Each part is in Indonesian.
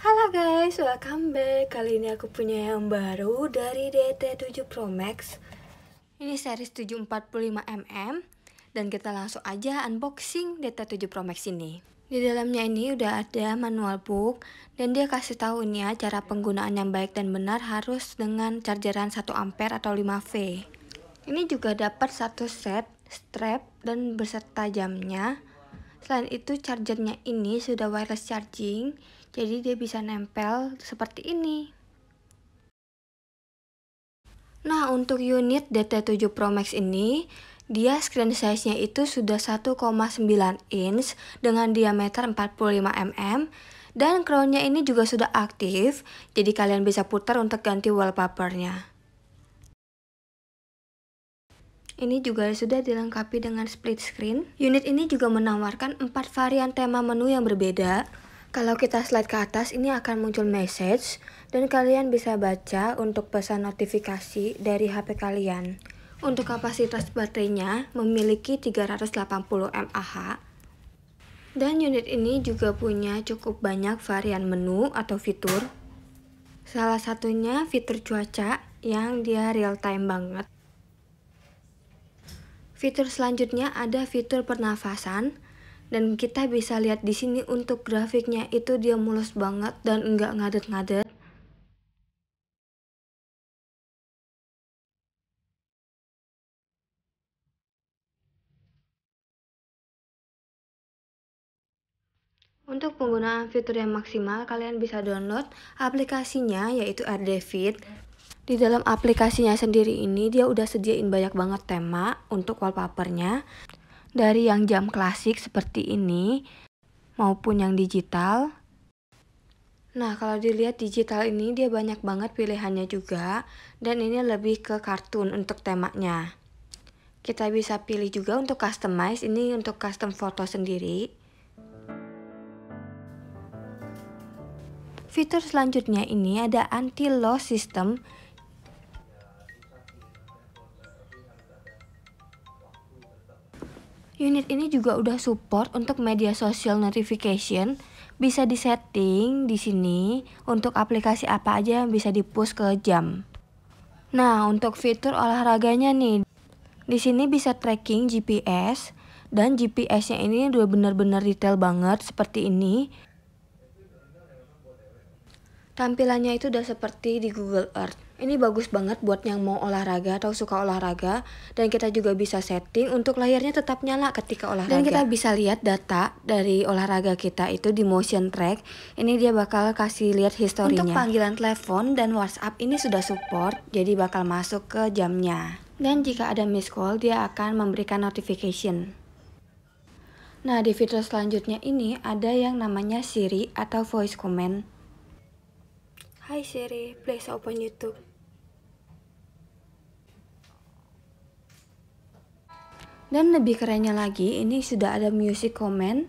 Halo guys, welcome back. Kali ini aku punya yang baru dari DT7 Pro Max. Ini seri 745mm dan kita langsung aja unboxing DT7 Pro Max ini. Di dalamnya ini udah ada manual book dan dia kasih tahu ini ya cara penggunaan yang baik dan benar harus dengan chargeran 1 ampere atau 5V. Ini juga dapat satu set strap dan beserta jamnya. Selain itu chargernya ini sudah wireless charging jadi dia bisa nempel seperti ini. Nah, untuk unit DT7 Pro Max ini, dia screen size-nya itu sudah 1,9 inch dengan diameter 45 mm dan crown-nya ini juga sudah aktif, jadi kalian bisa putar untuk ganti wallpapernya. Ini juga sudah dilengkapi dengan split screen. Unit ini juga menawarkan 4 varian tema menu yang berbeda, kalau kita slide ke atas, ini akan muncul message dan kalian bisa baca untuk pesan notifikasi dari HP kalian. Untuk kapasitas baterainya memiliki 380 mAh dan unit ini juga punya cukup banyak varian menu atau fitur. Salah satunya fitur cuaca yang dia real time banget. Fitur selanjutnya ada fitur pernafasan dan kita bisa lihat di sini untuk grafiknya itu dia mulus banget dan enggak ngadet-ngadet Untuk penggunaan fitur yang maksimal, kalian bisa download aplikasinya yaitu RDFit. Di dalam aplikasinya sendiri ini, dia udah sediain banyak banget tema untuk wallpapernya dari yang jam klasik seperti ini maupun yang digital. Nah, kalau dilihat digital ini dia banyak banget pilihannya juga dan ini lebih ke kartun untuk temanya. Kita bisa pilih juga untuk customize, ini untuk custom foto sendiri. Fitur selanjutnya ini ada anti loss system Unit ini juga udah support untuk media sosial notification. Bisa disetting di sini untuk aplikasi apa aja yang bisa push ke jam. Nah, untuk fitur olahraganya nih. Di sini bisa tracking GPS dan GPS-nya ini udah benar-benar detail banget seperti ini. Tampilannya itu udah seperti di Google Earth. Ini bagus banget buat yang mau olahraga atau suka olahraga dan kita juga bisa setting untuk layarnya tetap nyala ketika olahraga. Dan kita bisa lihat data dari olahraga kita itu di motion track. Ini dia bakal kasih lihat historinya. Untuk panggilan telepon dan WhatsApp ini sudah support jadi bakal masuk ke jamnya. Dan jika ada miss call dia akan memberikan notification. Nah, di fitur selanjutnya ini ada yang namanya Siri atau voice command. Hai Siri, please open YouTube. Dan lebih kerennya lagi, ini sudah ada music comment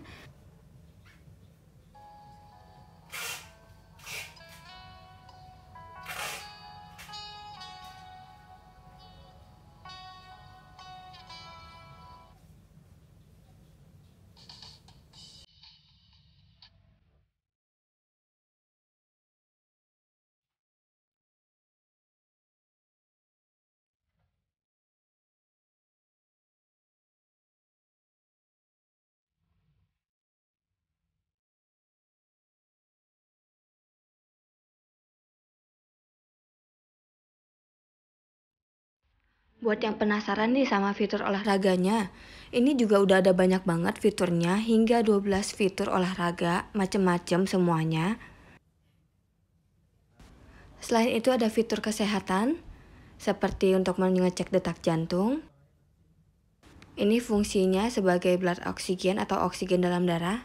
Buat yang penasaran nih sama fitur olahraganya, ini juga udah ada banyak banget fiturnya, hingga 12 fitur olahraga, macem-macem semuanya. Selain itu ada fitur kesehatan, seperti untuk mengecek detak jantung. Ini fungsinya sebagai blood oksigen atau oksigen dalam darah.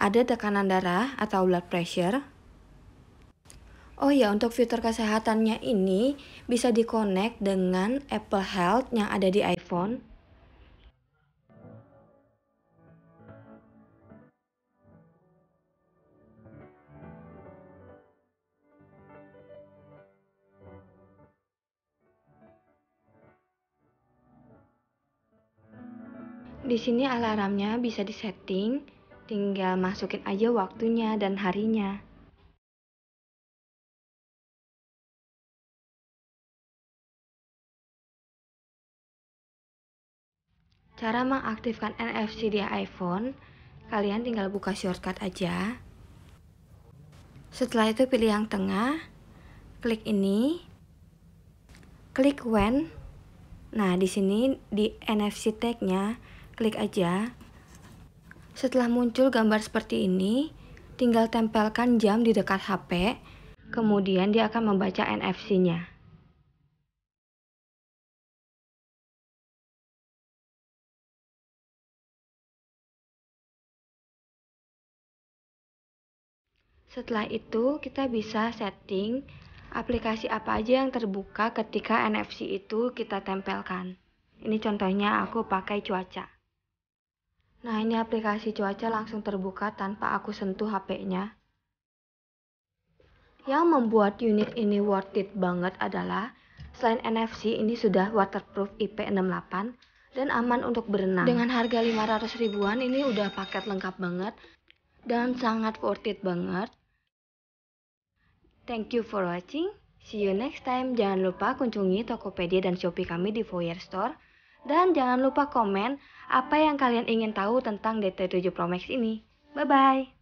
Ada tekanan darah atau blood pressure. Oh ya, untuk fitur kesehatannya ini bisa dikonek dengan Apple Health yang ada di iPhone. Di sini alarmnya bisa disetting, tinggal masukin aja waktunya dan harinya. Cara mengaktifkan NFC di iPhone, kalian tinggal buka shortcut aja. Setelah itu pilih yang tengah, klik ini, klik when. Nah, di sini di NFC tag-nya, klik aja. Setelah muncul gambar seperti ini, tinggal tempelkan jam di dekat HP, kemudian dia akan membaca NFC-nya. Setelah itu, kita bisa setting aplikasi apa aja yang terbuka ketika NFC itu kita tempelkan. Ini contohnya aku pakai cuaca. Nah, ini aplikasi cuaca langsung terbuka tanpa aku sentuh HP-nya. Yang membuat unit ini worth it banget adalah selain NFC ini sudah waterproof IP68 dan aman untuk berenang. Dengan harga 500 ribuan ini udah paket lengkap banget dan sangat worth it banget Thank you for watching. See you next time. Jangan lupa kunjungi Tokopedia dan Shopee kami di Foyer Store. Dan jangan lupa komen apa yang kalian ingin tahu tentang DT7 Pro Max ini. Bye-bye.